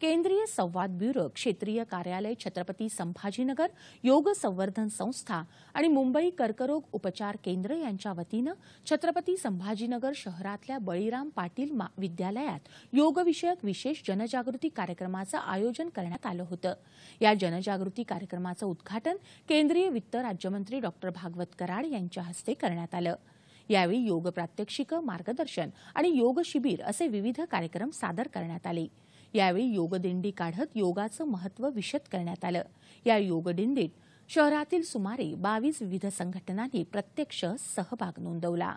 केंद्रीय संवाद ब्युरो क्षेत्रीय कार्यालय छत्रपती संभाजीनगर योग संवर्धन संस्था आणि मुंबई कर्करोग उपचार केंद्र यांच्या वतीनं छत्रपती संभाजीनगर शहरातल्या बळीराम पाटील विद्यालयात योगविषयक विशेष जनजागृती कार्यक्रमाचं आयोजन करण्यात आलं होतं या जनजागृती कार्यक्रमाचं उद्घाटन केंद्रीय वित्त राज्यमंत्री डॉक्टर भागवत कराड यांच्या हस्ते करण्यात आलं यावेळी योग प्रात्यक्षिक मार्गदर्शन आणि योग शिबिर असे विविध कार्यक्रम सादर करण्यात आले यावेळी योगदिंडी काढत योगाचं महत्व विशद करण्यात आलं या योगदिंडीत शहरातील सुमारे बावीस विविध संघटनांनी प्रत्यक्ष सहभाग नोंदवला